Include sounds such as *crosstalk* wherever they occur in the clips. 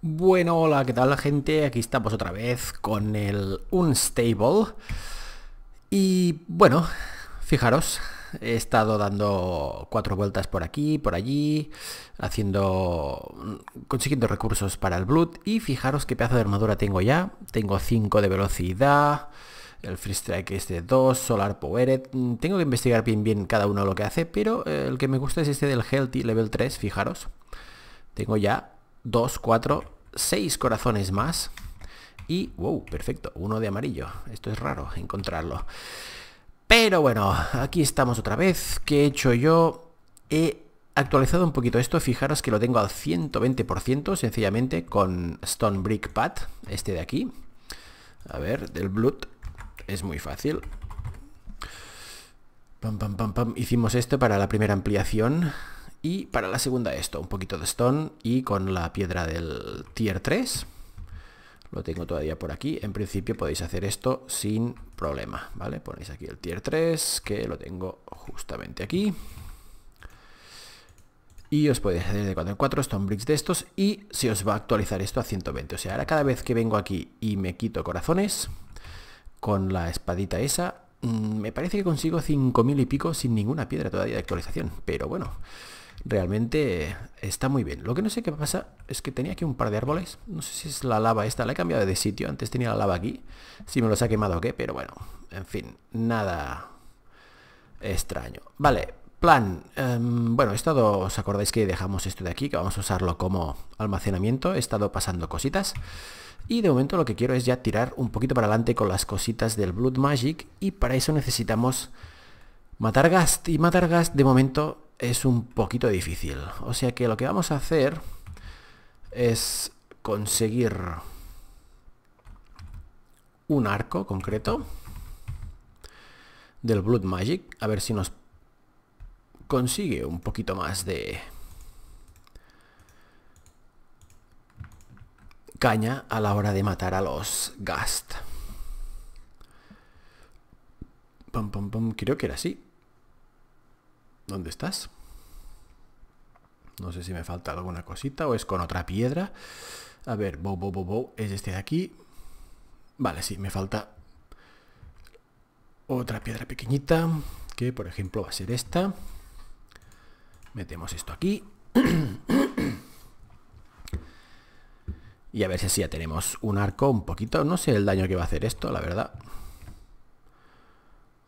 Bueno, hola, ¿qué tal la gente? Aquí estamos otra vez con el Unstable. Y bueno, fijaros, he estado dando cuatro vueltas por aquí, por allí, haciendo, consiguiendo recursos para el Blood. Y fijaros qué pedazo de armadura tengo ya. Tengo 5 de velocidad, el Free Strike es de 2, Solar Powered. Eh, tengo que investigar bien bien cada uno lo que hace, pero eh, el que me gusta es este del Healthy Level 3, fijaros. Tengo ya dos cuatro seis corazones más. Y, wow, perfecto, uno de amarillo. Esto es raro encontrarlo. Pero bueno, aquí estamos otra vez. ¿Qué he hecho yo? He actualizado un poquito esto. Fijaros que lo tengo al 120%, sencillamente, con Stone Brick Pad, este de aquí. A ver, del Blood. Es muy fácil. Pam, pam, pam, pam. Hicimos esto para la primera ampliación. Y para la segunda esto, un poquito de stone y con la piedra del tier 3. Lo tengo todavía por aquí. En principio podéis hacer esto sin problema, ¿vale? Ponéis aquí el tier 3, que lo tengo justamente aquí. Y os podéis hacer de cuando en 4 stone bricks de estos y se os va a actualizar esto a 120. O sea, ahora cada vez que vengo aquí y me quito corazones, con la espadita esa, mm, me parece que consigo 5.000 y pico sin ninguna piedra todavía de actualización. Pero bueno, realmente está muy bien. Lo que no sé qué pasa es que tenía aquí un par de árboles. No sé si es la lava esta, la he cambiado de sitio. Antes tenía la lava aquí. Si me los ha quemado o qué, pero bueno. En fin, nada extraño. Vale, plan. Em, bueno, he estado... ¿Os acordáis que dejamos esto de aquí? Que vamos a usarlo como almacenamiento. He estado pasando cositas. Y de momento lo que quiero es ya tirar un poquito para adelante con las cositas del Blood Magic. Y para eso necesitamos Matar Gast y matar Gast de momento es un poquito difícil. O sea que lo que vamos a hacer es conseguir un arco concreto del Blood Magic. A ver si nos consigue un poquito más de caña a la hora de matar a los Gast. Pum pum pum, Creo que era así. ¿Dónde estás? No sé si me falta alguna cosita o es con otra piedra. A ver, bow, bow, Es este de aquí. Vale, sí, me falta otra piedra pequeñita, que por ejemplo va a ser esta. Metemos esto aquí. *clears throat* y a ver si así ya tenemos un arco un poquito. No sé el daño que va a hacer esto, la verdad.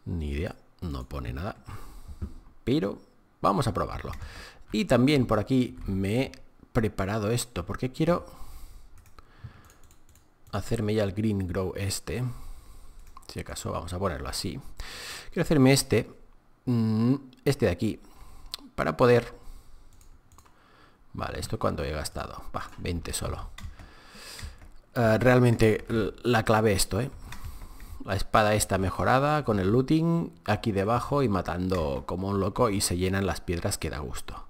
Ni idea. No pone nada pero vamos a probarlo. Y también por aquí me he preparado esto, porque quiero hacerme ya el green grow este. Si acaso vamos a ponerlo así. Quiero hacerme este, mm, este de aquí, para poder... Vale, ¿esto cuando he gastado? Va, 20 solo. Eh, realmente la clave esto, ¿eh? La espada está mejorada con el looting aquí debajo y matando como un loco y se llenan las piedras que da gusto.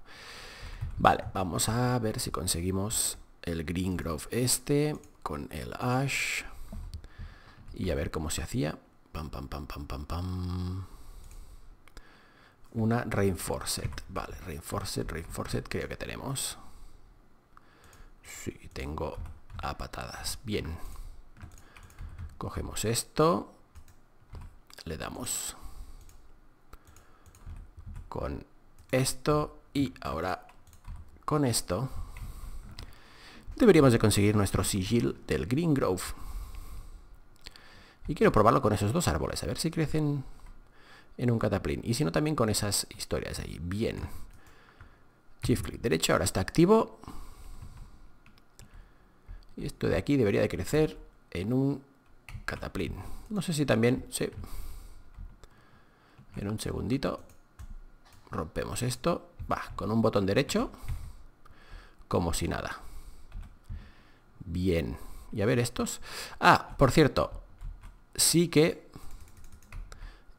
Vale, vamos a ver si conseguimos el Green Grove este con el Ash. Y a ver cómo se hacía. Pam, pam, pam, pam, pam, pam. Una Reinforced. Vale, Reinforced, Reinforced creo que tenemos. Sí, tengo a patadas. Bien. Cogemos esto, le damos con esto y ahora con esto deberíamos de conseguir nuestro sigil del Green Grove. Y quiero probarlo con esos dos árboles, a ver si crecen en un cataplín. Y si no, también con esas historias ahí. Bien. Shift clic derecho, ahora está activo. Y esto de aquí debería de crecer en un Cataplín. No sé si también... Sí. En un segundito. Rompemos esto. Va, con un botón derecho. Como si nada. Bien. Y a ver estos. Ah, por cierto. Sí que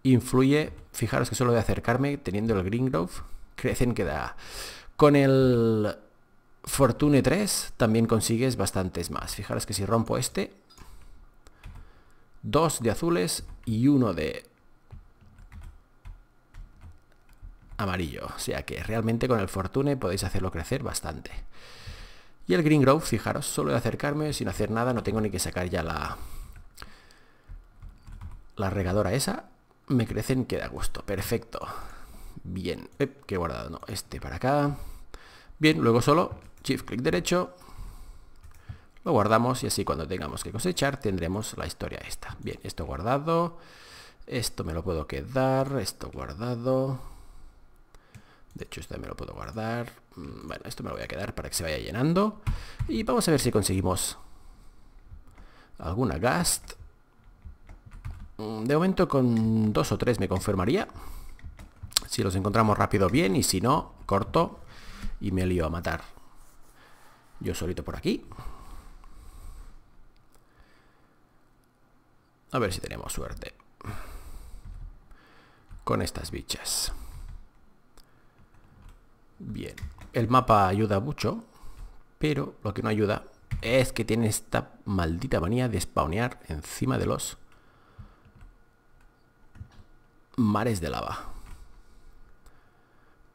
influye... Fijaros que solo de acercarme teniendo el Green Grove. Crecen que da... Con el Fortune 3 también consigues bastantes más. Fijaros que si rompo este, dos de azules y uno de amarillo. O sea que realmente con el Fortune podéis hacerlo crecer bastante. Y el Green Grove, fijaros, solo de acercarme sin hacer nada, no tengo ni que sacar ya la, la regadora esa. Me crecen, queda gusto. Perfecto. Bien. que guardado, no, este para acá. Bien, luego solo, shift clic derecho, lo guardamos y así cuando tengamos que cosechar tendremos la historia esta. Bien, esto guardado. Esto me lo puedo quedar. Esto guardado. De hecho, este me lo puedo guardar. Mm, bueno, esto me lo voy a quedar para que se vaya llenando. Y vamos a ver si conseguimos alguna gast. Mm, de momento con dos o tres me confirmaría. Si los encontramos rápido, bien. Y si no, corto y me lío a matar. Yo solito por aquí. A ver si tenemos suerte. Con estas bichas. Bien. El mapa ayuda mucho. Pero lo que no ayuda es que tiene esta maldita manía de spawnear encima de los mares de lava.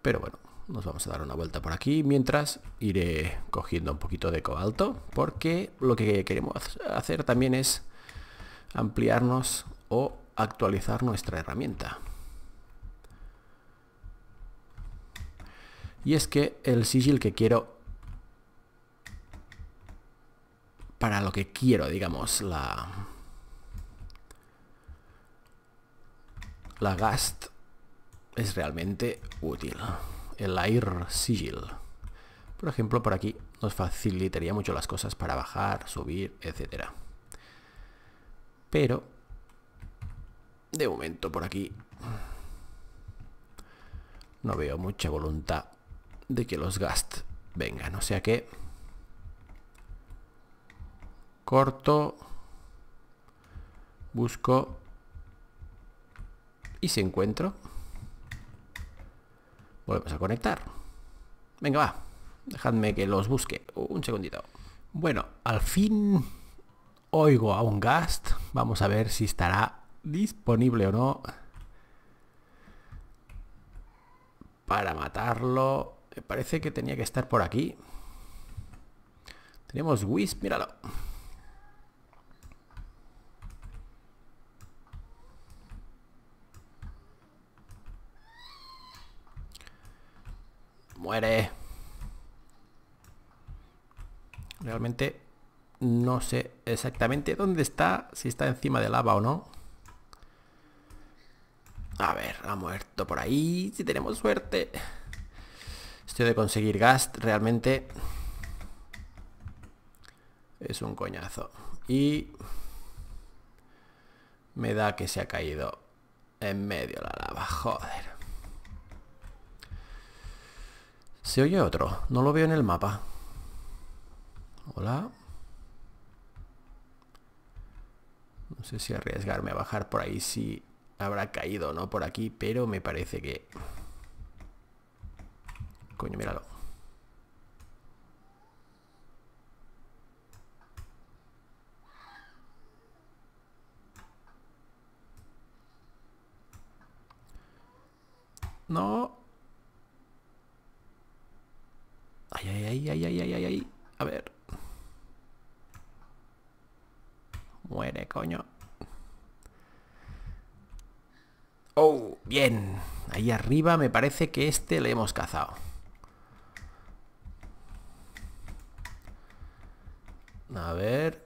Pero bueno, nos vamos a dar una vuelta por aquí. Mientras iré cogiendo un poquito de cobalto. Porque lo que queremos hacer también es ampliarnos o actualizar nuestra herramienta. Y es que el sigil que quiero para lo que quiero, digamos, la la gast es realmente útil. El air sigil. Por ejemplo, por aquí nos facilitaría mucho las cosas para bajar, subir, etcétera. Pero, de momento por aquí, no veo mucha voluntad de que los gast vengan. O sea que, corto, busco y se encuentro, volvemos a conectar. Venga, va. Dejadme que los busque. Un segundito. Bueno, al fin Oigo a un Gast. Vamos a ver si estará disponible o no. Para matarlo. Me parece que tenía que estar por aquí. Tenemos Wisp, míralo. Muere. Realmente no sé exactamente dónde está, si está encima de lava o no. A ver, ha muerto por ahí, si tenemos suerte. Esto de conseguir gas realmente es un coñazo. Y me da que se ha caído en medio la lava, joder. Se oye otro, no lo veo en el mapa. Hola. No sé si arriesgarme a bajar por ahí si habrá caído o no por aquí, pero me parece que... Coño, míralo. No, coño. Oh, bien. Ahí arriba me parece que este le hemos cazado. A ver.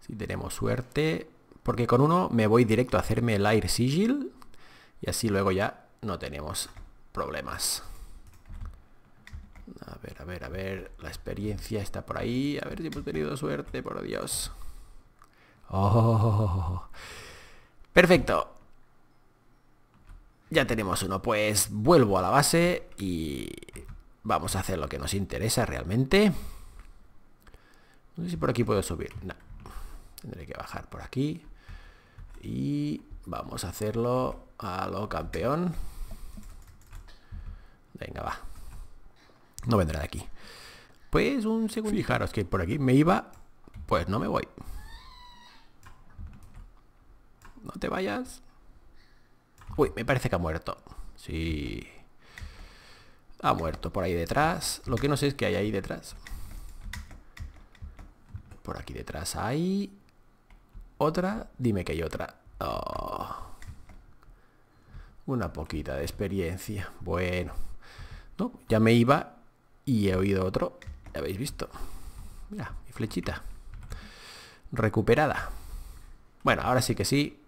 Si tenemos suerte. Porque con uno me voy directo a hacerme el air sigil. Y así luego ya no tenemos problemas. A ver, a ver, a ver. La experiencia está por ahí. A ver si hemos tenido suerte, por Dios. Oh. Perfecto. Ya tenemos uno. Pues vuelvo a la base y vamos a hacer lo que nos interesa realmente. No sé si por aquí puedo subir. No. Tendré que bajar por aquí. Y vamos a hacerlo a lo campeón. Venga, va. No vendrá de aquí. Pues un segundo. Fijaros que por aquí me iba. Pues no me voy. No te vayas. Uy, me parece que ha muerto. Sí. Ha muerto por ahí detrás. Lo que no sé es que hay ahí detrás. Por aquí detrás hay... Otra. Dime que hay otra. Oh. Una poquita de experiencia. Bueno. No, ya me iba y he oído otro, ya habéis visto. Mira, mi flechita. Recuperada. Bueno, ahora sí que sí.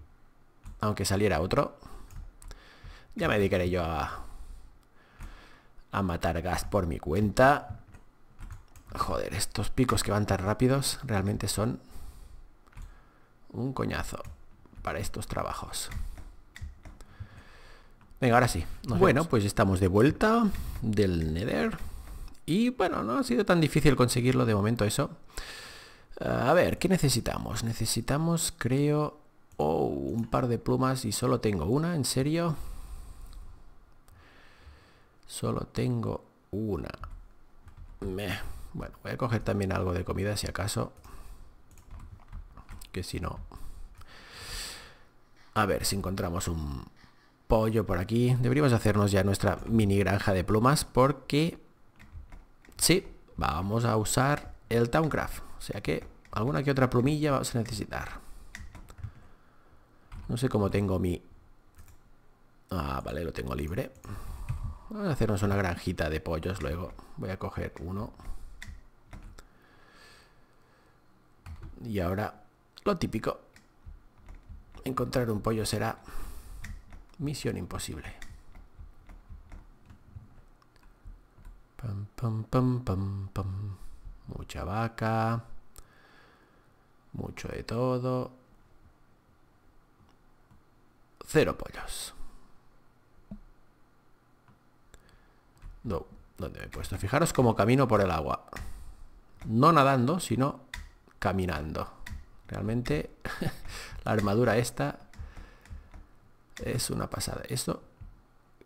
Aunque saliera otro. Ya me dedicaré yo a... A matar gas por mi cuenta. Joder, estos picos que van tan rápidos realmente son un coñazo para estos trabajos. Venga, ahora sí. bueno, pues estamos de vuelta del Nether. Y bueno, no ha sido tan difícil conseguirlo de momento eso. A ver, ¿qué necesitamos? Necesitamos, creo... Oh, un par de plumas y solo tengo una, ¿en serio? Solo tengo una. Bueno, voy a coger también algo de comida si acaso. Que si no... A ver si encontramos un pollo por aquí. Deberíamos hacernos ya nuestra mini granja de plumas porque Sí, vamos a usar el Towncraft. O sea que alguna que otra plumilla vamos a necesitar. No sé cómo tengo mi... Ah, vale, lo tengo libre. Vamos a hacernos una granjita de pollos luego. Voy a coger uno. Y ahora, lo típico. Encontrar un pollo será misión imposible. Pam, Mucha vaca. Mucho de todo. Cero pollos. No, ¿dónde me he puesto? Fijaros como camino por el agua. No nadando, sino caminando. Realmente *laughs* la armadura esta es una pasada. Esto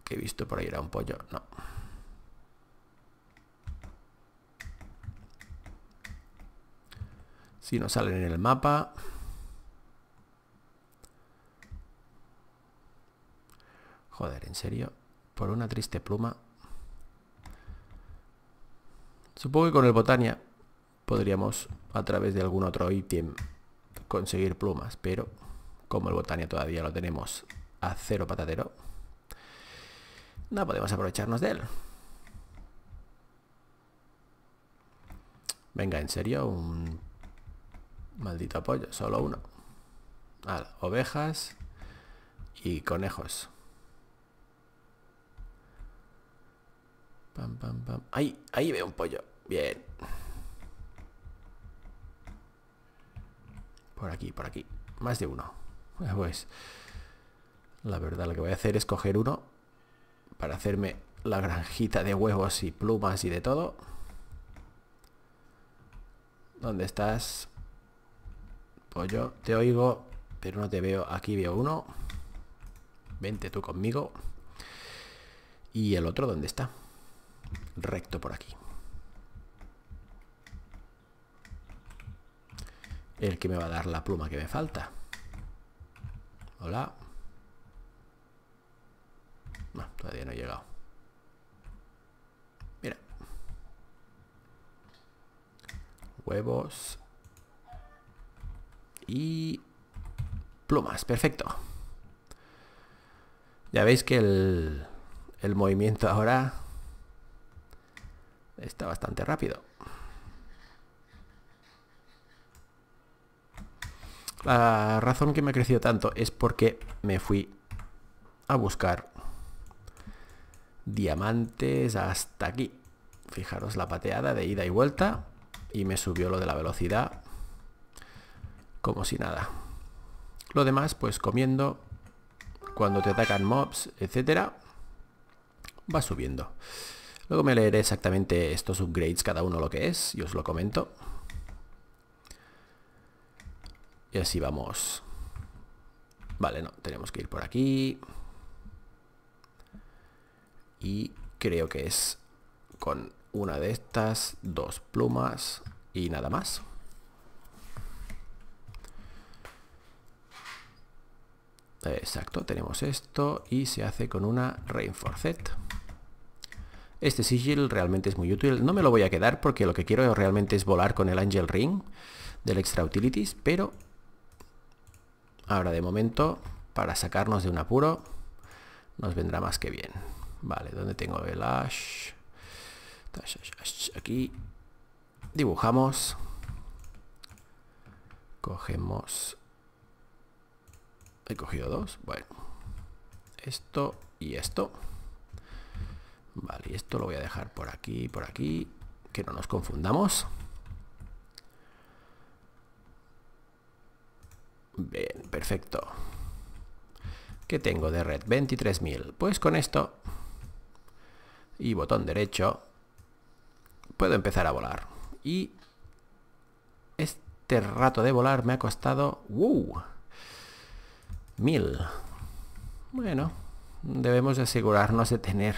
que he visto por ahí era un pollo. No. Si no salen en el mapa. Joder, en serio. Por una triste pluma. Supongo que con el Botania podríamos, a través de algún otro ítem, conseguir plumas, pero como el Botania todavía lo tenemos a cero patadero. no podemos aprovecharnos de él. Venga, en serio, un Maldito pollo, solo uno. Vale, ovejas y conejos. Pam, pam, pam. Ahí, ahí veo un pollo. Bien. Por aquí, por aquí. Más de uno. *laughs* Pues la verdad lo que voy a hacer es coger uno para hacerme la granjita de huevos y plumas y de todo. ¿Dónde estás? Pues yo te oigo, pero no te veo. Aquí veo uno. Vente tú conmigo. Y el otro, ¿dónde está? Recto por aquí. El que me va a dar la pluma que me falta. Hola. No, todavía no he llegado. Mira. Huevos y plumas, perfecto. Ya veis que el, movimiento ahora está bastante rápido. La razón que me ha crecido tanto es porque me fui a buscar diamantes hasta aquí. Fijaros la pateada de ida y vuelta y me subió lo de la velocidad como si nada. Lo demás, pues comiendo, cuando te atacan mobs, etcétera, va subiendo. Luego me leeré exactamente estos upgrades, cada uno lo que es, y os lo comento. Y así vamos. Vale, no, tenemos que ir por aquí. Y creo que es con una de estas, dos plumas y nada más. Exacto, tenemos esto y se hace con una Reinforced Este sigil realmente es muy útil. No me lo voy a quedar porque lo que quiero realmente es volar con el Angel Ring del Extra Utilities, pero ahora de momento, para sacarnos de un apuro, nos vendrá más que bien. Vale, ¿dónde tengo el Ash? Aquí dibujamos, cogemos He cogido dos. Bueno. Esto y esto. Vale, y esto lo voy a dejar por aquí, por aquí. Que no nos confundamos. Bien, perfecto. ¿Qué tengo de red? 23.000. Pues con esto y botón derecho puedo empezar a volar. Y este rato de volar me ha costado... ¡Wow! ¡uh! Mil. Bueno, debemos asegurarnos de tener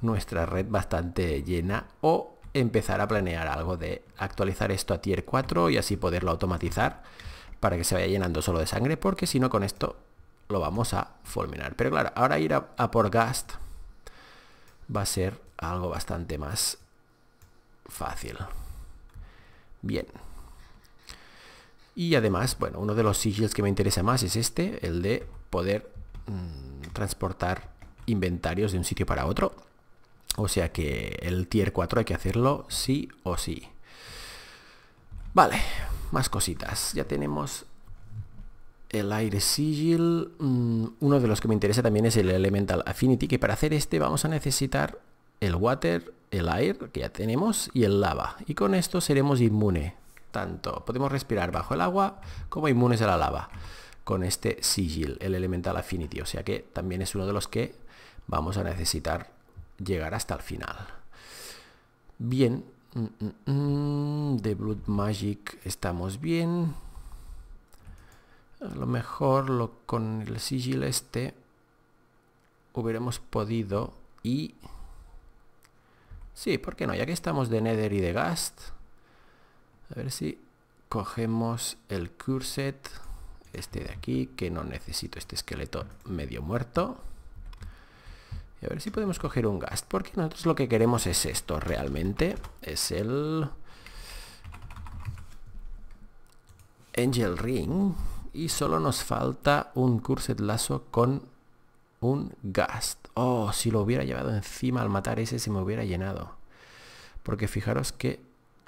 nuestra red bastante llena o empezar a planear algo de actualizar esto a tier 4 y así poderlo automatizar para que se vaya llenando solo de sangre porque si no con esto lo vamos a fulminar. Pero claro, ahora ir a, a por Gast va a ser algo bastante más fácil. Bien, y además, bueno, uno de los sigils que me interesa más es este, el de poder mm, transportar inventarios de un sitio para otro. O sea que el tier 4 hay que hacerlo sí o sí. Vale, más cositas. Ya tenemos el aire sigil. Mm, uno de los que me interesa también es el elemental affinity, que para hacer este vamos a necesitar el water, el aire, que ya tenemos, y el lava. Y con esto seremos inmune tanto podemos respirar bajo el agua como inmunes a la lava con este sigil, el elemental affinity, o sea que también es uno de los que vamos a necesitar llegar hasta el final. Bien, de mm, mm, mm. Blood Magic estamos bien. A lo mejor lo, con el sigil este hubiéramos podido y... Sí, ¿por qué no? Ya que estamos de Nether y de Gast, a ver si cogemos el curset, este de aquí, que no necesito este esqueleto medio muerto. Y a ver si podemos coger un gast porque nosotros lo que queremos es esto realmente. Es el... Angel Ring. Y solo nos falta un curset lazo con un gast Oh, si lo hubiera llevado encima al matar ese se me hubiera llenado. Porque fijaros que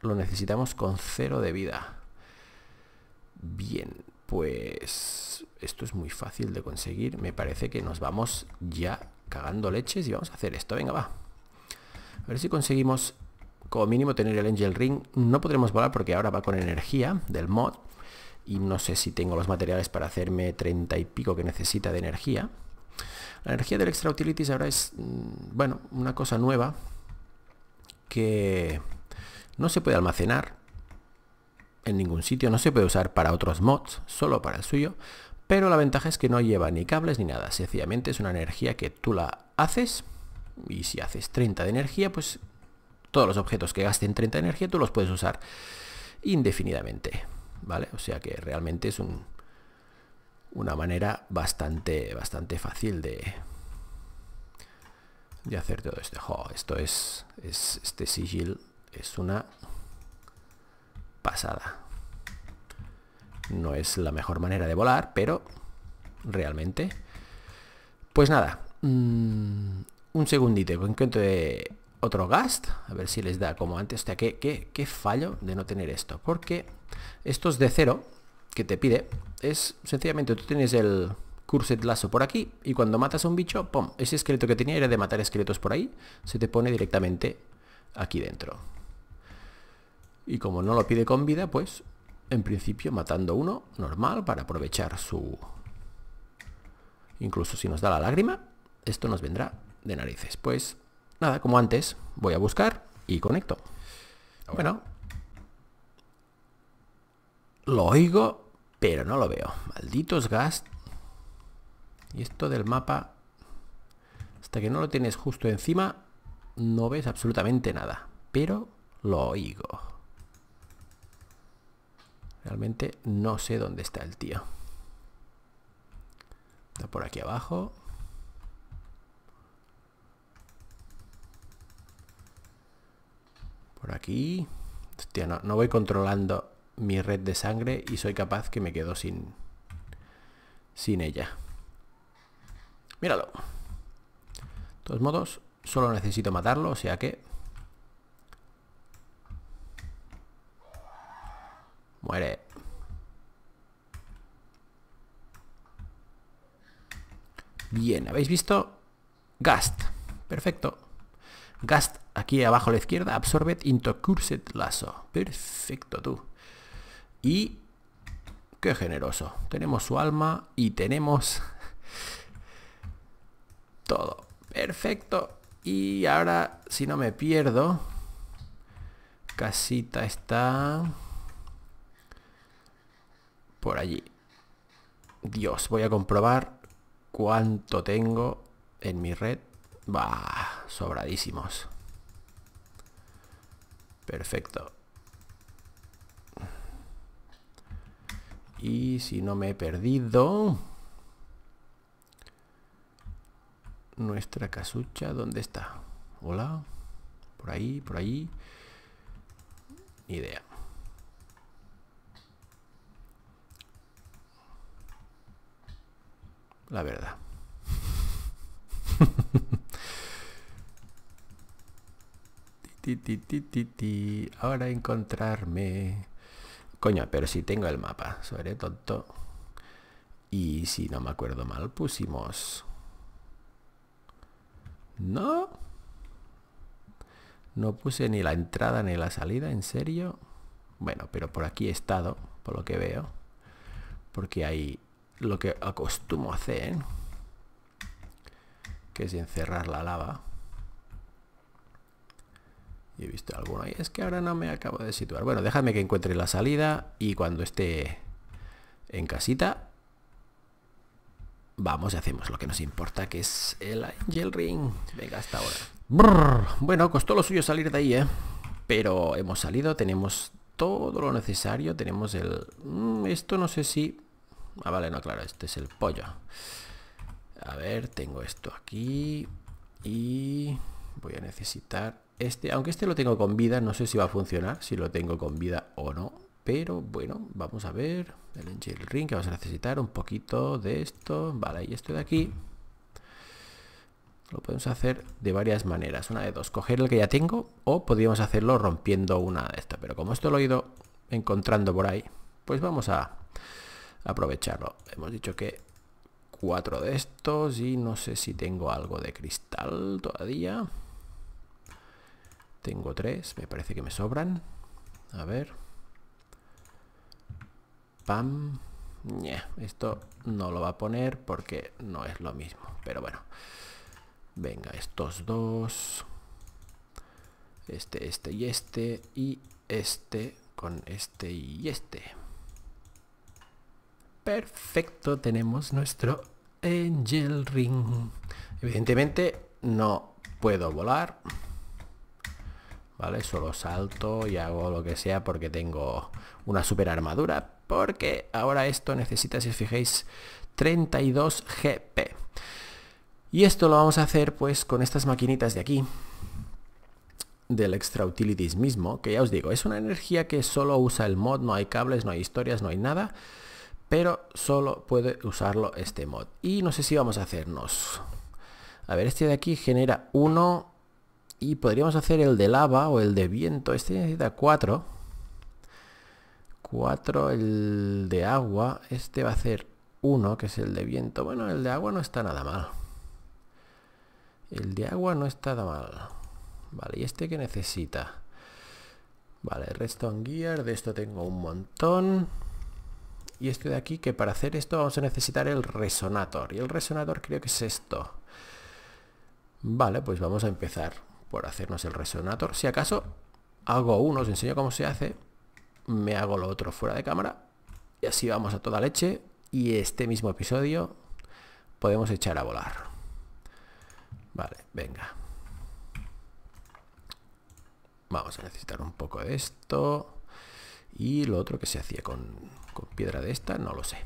lo necesitamos con cero de vida. Bien, pues esto es muy fácil de conseguir. Me parece que nos vamos ya cagando leches y vamos a hacer esto. Venga, va. A ver si conseguimos como mínimo tener el Angel Ring. No podremos volar porque ahora va con energía del mod. Y no sé si tengo los materiales para hacerme 30 y pico que necesita de energía. La energía del Extra Utilities ahora es, mm, bueno, una cosa nueva que no se puede almacenar en ningún sitio, no se puede usar para otros mods, solo para el suyo, pero la ventaja es que no lleva ni cables ni nada, sencillamente es una energía que tú la haces y si haces 30 de energía, pues todos los objetos que gasten 30 de energía tú los puedes usar indefinidamente, ¿vale? O sea que realmente es una manera bastante, bastante fácil de, de hacer todo este Esto es, es este sigil es una pasada. No es la mejor manera de volar, pero realmente... Pues nada, mm, un segundito, encuentro de eh, otro gast, a ver si les da como antes. O sea, ¿qué, fallo de no tener esto, porque estos de cero que te pide es sencillamente tú tienes el curset lazo por aquí y cuando matas a un bicho, ¡pum! Ese esqueleto que tenía era de matar esqueletos por ahí, se te pone directamente aquí dentro. Y como no lo pide con vida, pues en principio matando uno normal para aprovechar su... Incluso si nos da la lágrima, esto nos vendrá de narices. Pues nada, como antes, voy a buscar y conecto. Ah, bueno. Lo oigo, pero no lo veo. Malditos gas. Y esto del mapa... Hasta que no lo tienes justo encima, no ves absolutamente nada. Pero lo oigo. Realmente no sé dónde está el tío. Está por aquí abajo. Por aquí. Hostia, no, voy controlando mi red de sangre y soy capaz que me quedo sin, sin ella. Míralo. De todos modos, solo necesito matarlo, o sea que Muere. Bien, ¿habéis visto? Gast. Perfecto. Gast aquí abajo a la izquierda. Absorbed into cursed lasso. Perfecto tú. Y... Qué generoso. Tenemos su alma y tenemos... *laughs* Todo. Perfecto. Y ahora, si no me pierdo... Casita está por allí. Dios, voy a comprobar cuánto tengo en mi red. Bah, sobradísimos. Perfecto. Y si no me he perdido... Nuestra casucha, ¿dónde está? Hola. Por ahí, por ahí. idea. la verdad. *laughs* Ahora encontrarme. Coño, pero si tengo el mapa, sobre tonto. Y si no me acuerdo mal, pusimos... No. No puse ni la entrada ni la salida, ¿en serio? Bueno, pero por aquí he estado, por lo que veo. Porque hay lo que acostumo hacer, que es encerrar la lava. Y he visto alguno ahí. Es que ahora no me acabo de situar. Bueno, déjame que encuentre la salida y cuando esté en casita, vamos y hacemos lo que nos importa, que es el Angel Ring. Venga, hasta ahora. Bueno, costó lo suyo salir de ahí, ¿eh? Pero hemos salido, tenemos todo lo necesario, tenemos el... Mm, esto no sé si Ah, vale, no, claro, este es el pollo. A ver, tengo esto aquí. Y voy a necesitar este. Aunque este lo tengo con vida, no sé si va a funcionar, si lo tengo con vida o no. Pero bueno, vamos a ver. El Angel Ring, que vamos a necesitar un poquito de esto. Vale, y esto de aquí. Lo podemos hacer de varias maneras. Una de dos, coger el que ya tengo o podríamos hacerlo rompiendo una de estas. Pero como esto lo he ido encontrando por ahí, pues vamos a aprovecharlo. Hemos dicho que cuatro de estos y no sé si tengo algo de cristal todavía. Tengo tres, me parece que me sobran. A ver. Pam. esto no lo va a poner porque no es lo mismo. Pero bueno. Venga, estos dos. Este, este y este. Y este con este y este. Perfecto, tenemos nuestro Angel Ring. Evidentemente no puedo volar. ¿Vale? Solo salto y hago lo que sea porque tengo una super armadura. Porque ahora esto necesita, si os fijáis, 32 GP. Y esto lo vamos a hacer pues con estas maquinitas de aquí del extra utilities mismo, que ya os digo, es una energía que solo usa el mod, no hay cables, no hay historias, no hay nada, pero solo puede usarlo este mod. Y no sé si vamos a hacernos. A ver, este de aquí genera uno y podríamos hacer el de lava o el de viento. Este necesita 4. 4 el de agua. Este va a hacer uno que es el de viento. Bueno, el de agua no está nada mal. El de agua no está nada mal. Vale, ¿y este que necesita? Vale, redstone gear, de esto tengo un montón y esto de aquí, que para hacer esto vamos a necesitar el resonator. Y el resonador creo que es esto. Vale, pues vamos a empezar por hacernos el resonator. Si acaso hago uno, os enseño cómo se hace, me hago lo otro fuera de cámara y así vamos a toda leche y este mismo episodio podemos echar a volar. Vale, venga. Vamos a necesitar un poco de esto y lo otro que se hacía con con piedra de esta, no lo sé.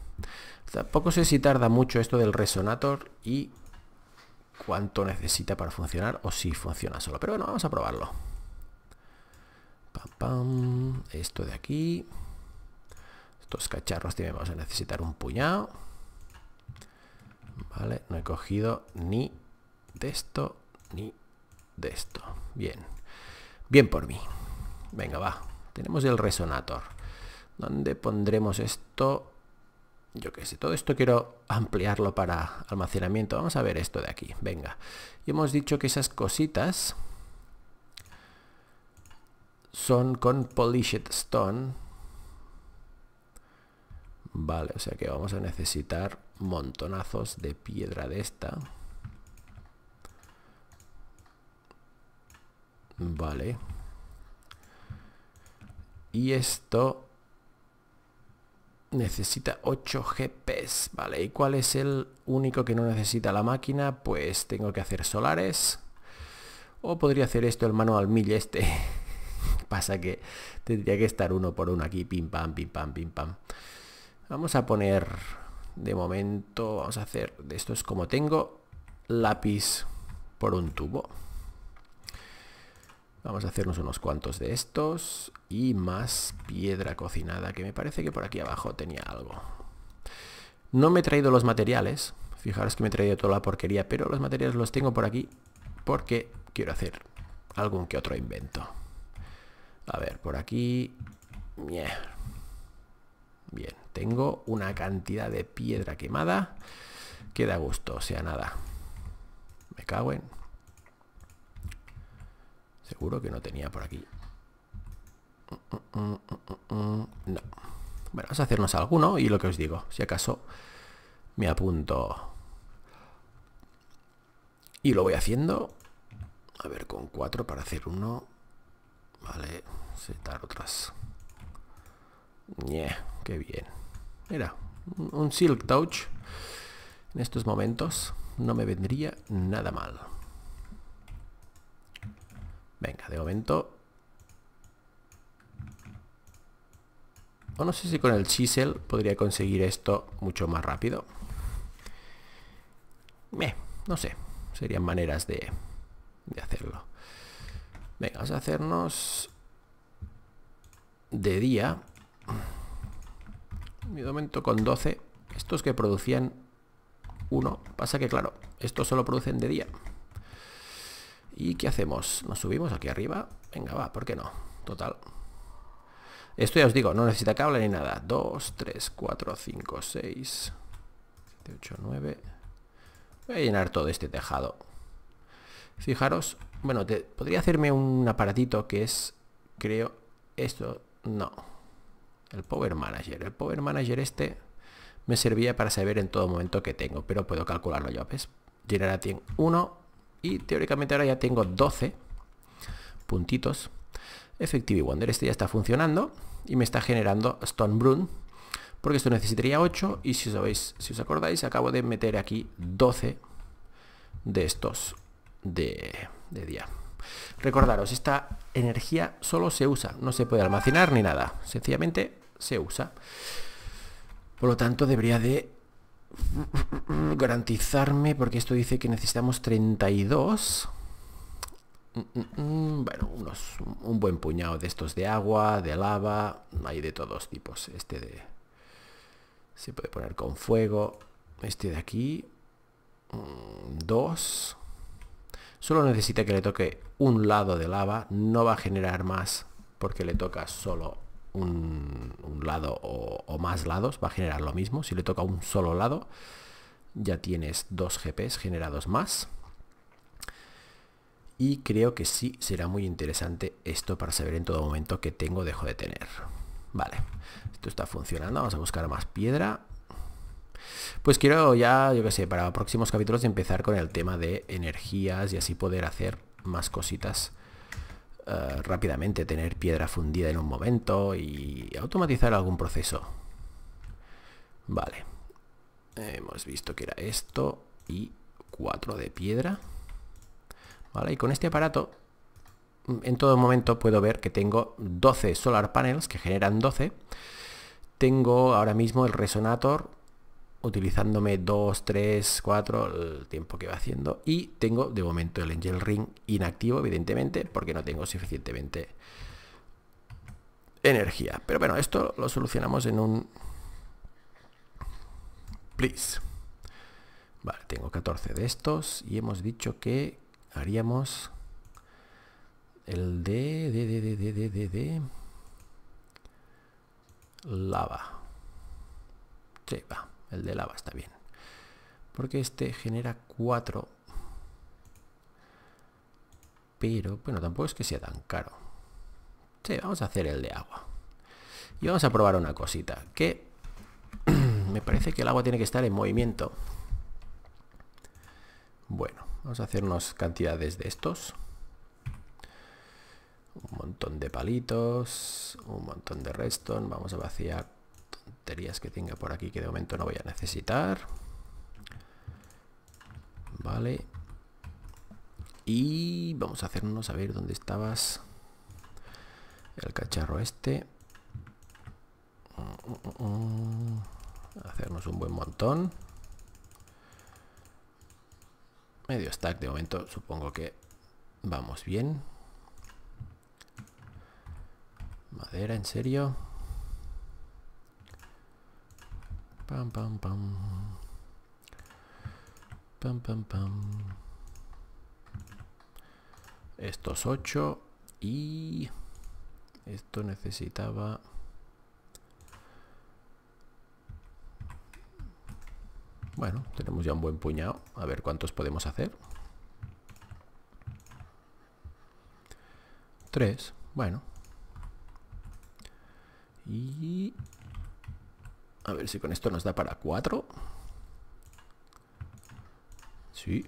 Tampoco sé si tarda mucho esto del resonator y cuánto necesita para funcionar o si funciona solo. Pero bueno, vamos a probarlo. Pam, pam. Esto de aquí. Estos cacharros también vamos a necesitar un puñado. Vale, no he cogido ni de esto ni de esto. Bien. Bien por mí. Venga, va. Tenemos el resonator. ¿Dónde pondremos esto? Yo qué sé, todo esto quiero ampliarlo para almacenamiento. Vamos a ver esto de aquí, venga. Y hemos dicho que esas cositas son con polished stone. Vale, o sea que vamos a necesitar montonazos de piedra de esta. Vale. Y esto necesita 8 GPs, ¿vale? ¿Y cuál es el único que no necesita la máquina? Pues tengo que hacer solares. O podría hacer esto el manual mil. este. *laughs* Pasa que tendría que estar uno por uno aquí, pim pam, pim pam, pim pam. Vamos a poner, de momento, vamos a hacer, de esto es como tengo, lápiz por un tubo. Vamos a hacernos unos cuantos de estos y más piedra cocinada, que me parece que por aquí abajo tenía algo. No me he traído los materiales, fijaros que me he traído toda la porquería, pero los materiales los tengo por aquí porque quiero hacer algún que otro invento. A ver, por aquí... Bien, tengo una cantidad de piedra quemada que da gusto, o sea, nada. Me cago en... Seguro que no tenía por aquí. No. Bueno, vamos a hacernos alguno y lo que os digo, si acaso me apunto. Y lo voy haciendo. A ver, con cuatro para hacer uno. Vale, setar otras. Yeah, qué bien. Mira, un Silk Touch en estos momentos no me vendría nada mal. Venga, de momento... O no sé si con el chisel podría conseguir esto mucho más rápido. Eh, no sé. Serían maneras de, de hacerlo. Venga, vamos a hacernos de día. De momento con 12. Estos que producían uno. Pasa que, claro, estos solo producen de día. ¿Y qué hacemos? ¿Nos subimos aquí arriba? Venga, va, ¿por qué no? Total. Esto ya os digo, no necesita cable ni nada. 2, 3, 4, 5, 6, 7, 8, 9. Voy a llenar todo este tejado. Fijaros, bueno, te, podría hacerme un aparatito que es, creo, esto, no. El Power Manager. El Power Manager este me servía para saber en todo momento que tengo, pero puedo calcularlo yo, ¿ves? Llenar a 1, y teóricamente ahora ya tengo 12 puntitos. y Wonder, este ya está funcionando y me está generando stone Brun. porque esto necesitaría 8 y si os, si os acordáis acabo de meter aquí 12 de estos de, de día. Recordaros, esta energía solo se usa, no se puede almacenar ni nada, sencillamente se usa. Por lo tanto, debería de garantizarme, porque esto dice que necesitamos 32. Mm, mm, mm, bueno, unos, un buen puñado de estos de agua, de lava, hay de todos tipos. Este de... Se puede poner con fuego. Este de aquí. Dos. Solo necesita que le toque un lado de lava. No va a generar más porque le toca solo un, lado o, más lados, va a generar lo mismo. Si le toca un solo lado, ya tienes dos GPs generados más. Y creo que sí será muy interesante esto para saber en todo momento Que tengo dejo de tener. Vale, esto está funcionando. Vamos a buscar más piedra. Pues quiero ya, yo que sé, para próximos capítulos empezar con el tema de energías y así poder hacer más cositas eh, rápidamente tener piedra fundida en un momento y automatizar algún proceso. Vale. Hemos visto que era esto y cuatro de piedra. Vale, y con este aparato mm, en todo momento puedo ver que tengo 12 solar panels que generan 12. Tengo ahora mismo el resonator utilizándome 2, 3, 4, el tiempo que va haciendo. Y tengo de momento el Angel Ring inactivo, evidentemente, porque no tengo suficientemente energía. Pero bueno, esto lo solucionamos en un... Please. Vale, tengo 14 de estos y hemos dicho que haríamos el de... de, de, de, de, de, lava. Sí, el de lava está bien. Porque este genera 4. Pero, bueno, tampoco es que sea tan caro. Sí, vamos a hacer el de agua. Y vamos a probar una cosita. Que *clears throat* me parece que el agua tiene que estar en movimiento. Bueno, vamos a hacer unas cantidades de estos. Un montón de palitos, un montón de redstone. Vamos a vaciar que tenga por aquí que de momento no voy a necesitar. Vale. Y vamos a hacernos a ver dónde estabas el cacharro este. Mm, mm, mm, hacernos un buen montón. Medio stack de momento, supongo que vamos bien. Madera, en serio. Pam, pam, pam. Pam, pam, pam. Estos ocho... y esto necesitaba... Bueno, tenemos ya un buen puñado. A ver cuántos podemos hacer. Tres. Bueno. Y a ver si con esto nos da para 4. Sí.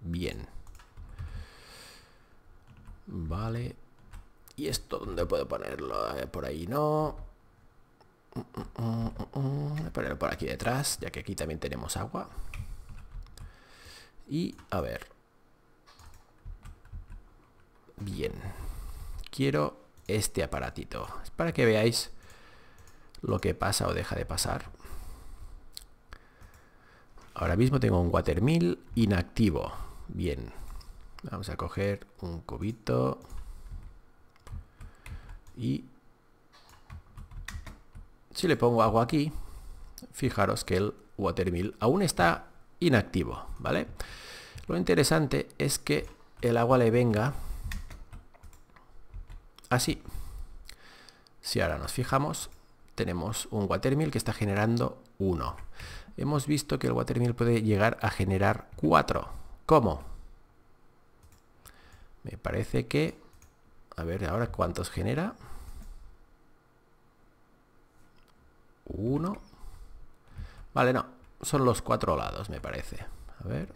Bien. Vale. ¿Y esto dónde puedo ponerlo? Eh, por ahí no. Voy a ponerlo por aquí detrás, ya que aquí también tenemos agua. Y a ver. Bien. Quiero este aparatito. Es para que veáis lo que pasa o deja de pasar. Ahora mismo tengo un watermill inactivo. Bien. Vamos a coger un cubito. Y si le pongo agua aquí, fijaros que el watermill aún está inactivo, ¿vale? Lo interesante es que el agua le venga así. Si ahora nos fijamos, tenemos un watermill que está generando 1. Hemos visto que el watermill puede llegar a generar 4. ¿Cómo? Me parece que... A ver ahora cuántos genera. 1. Vale, no. Son los cuatro lados, me parece. A ver.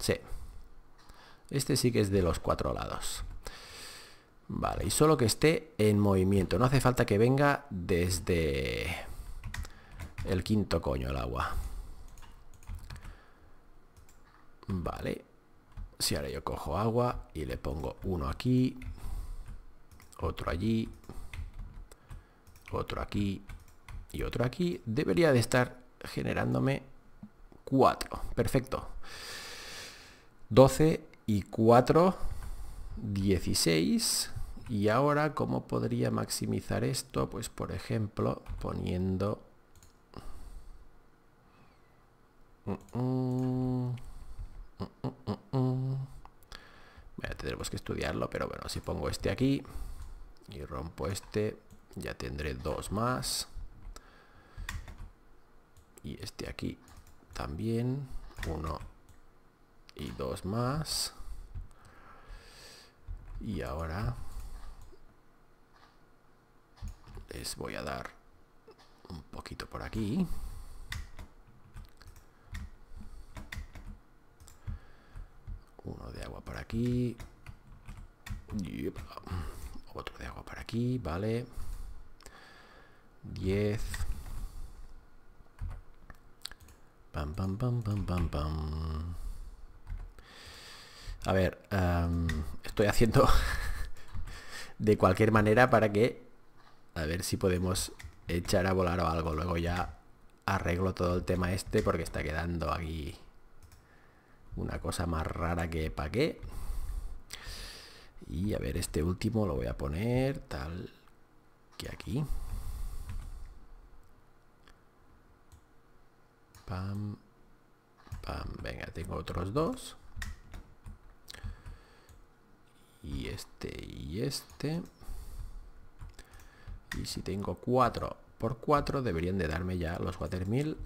Sí. Este sí que es de los cuatro lados. Vale, y solo que esté en movimiento. No hace falta que venga desde el quinto coño el agua. Vale. Si ahora yo cojo agua y le pongo uno aquí, otro allí, otro aquí y otro aquí, debería de estar generándome cuatro, Perfecto. 12 y 4, 16. Y ahora, ¿cómo podría maximizar esto? Pues por ejemplo, poniendo... tendremos que estudiarlo, pero bueno, si pongo este aquí y rompo este, ya tendré dos más. Y este aquí también, uno y dos más. Y ahora les voy a dar un poquito por aquí. Uno de agua por aquí. Otro de agua por aquí, vale. 10. Pam, pam, pam, pam, pam, pam. A ver, em, estoy haciendo *laughs* de cualquier manera para que a ver si podemos echar a volar o algo. Luego ya arreglo todo el tema este porque está quedando aquí una cosa más rara que pa' qué. Y a ver, este último lo voy a poner tal que aquí. Pam, pam, venga, tengo otros dos. Y este y este. Y si tengo 4 por 4 deberían de darme ya los 4000.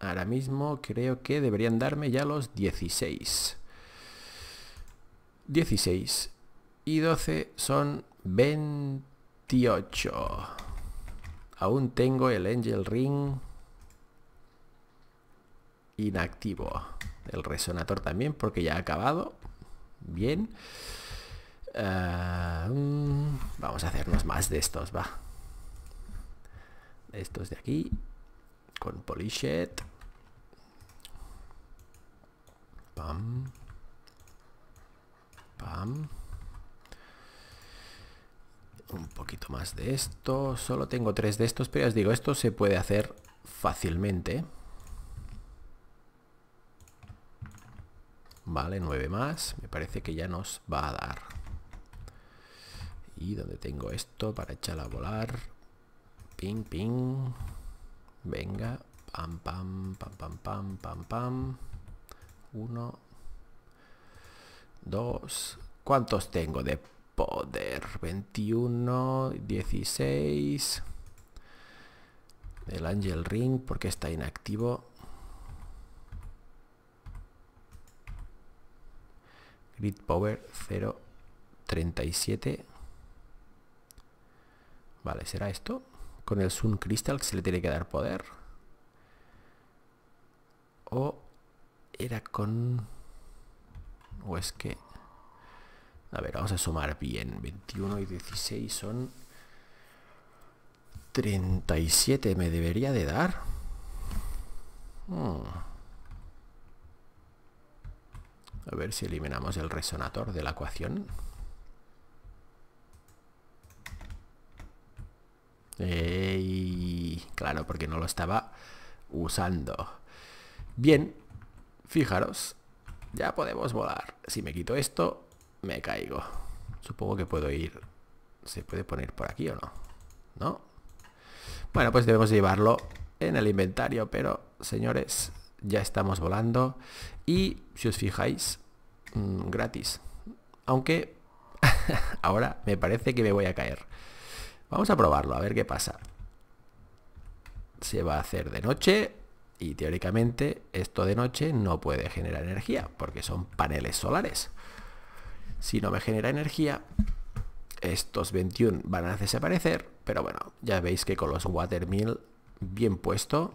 Ahora mismo creo que deberían darme ya los 16. 16 y 12 son 28. Aún tengo el Angel Ring inactivo. El Resonator también porque ya ha acabado. Bien. Ah, mm, vamos a hacernos más de estos, va estos de aquí con Polishet. pam pam un poquito más de esto solo tengo tres de estos pero ya os digo esto se puede hacer fácilmente vale nueve más me parece que ya nos va a dar y donde tengo esto para echar a volar ping, ping. Venga, pam, pam, pam, pam, pam, pam, pam. Uno, dos. ¿Cuántos tengo de poder? 21, 16. El Angel Ring, porque está inactivo. Grid Power 0, 37, Vale, ¿será esto? con el Sun Crystal que se le tiene que dar poder. O era con... O es que... A ver, vamos a sumar bien. 21 y 16 son 37. ¿Me debería de dar? Hmm. A ver si eliminamos el resonador de la ecuación. Eh, y claro, porque no lo estaba usando. Bien, fijaros, ya podemos volar. Si me quito esto, me caigo. Supongo que puedo ir... ¿Se puede poner por aquí o no? ¿No? Bueno, pues debemos llevarlo en el inventario, pero señores, ya estamos volando. Y si os fijáis, mm, gratis. Aunque *laughs* ahora me parece que me voy a caer. Vamos a probarlo, a ver qué pasa. Se va a hacer de noche y teóricamente esto de noche no puede generar energía porque son paneles solares. Si no me genera energía, estos 21 van a desaparecer, pero bueno, ya veis que con los watermill bien puesto,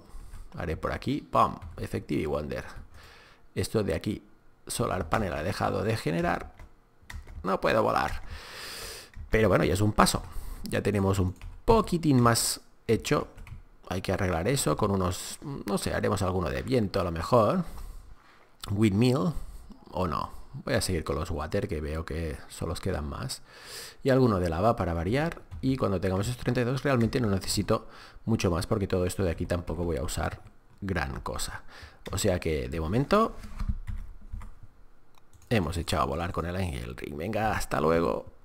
haré por aquí, ¡pam! Effective Wonder. Esto de aquí, Solar Panel ha dejado de generar, no puedo volar. Pero bueno, ya es un paso ya tenemos un poquitín más hecho. Hay que arreglar eso con unos, no sé, haremos alguno de viento a lo mejor. Windmill o no. Voy a seguir con los water que veo que solo os quedan más. Y alguno de lava para variar. Y cuando tengamos esos 32 realmente no necesito mucho más porque todo esto de aquí tampoco voy a usar gran cosa. O sea que de momento hemos echado a volar con el ángel Ring. Venga, hasta luego.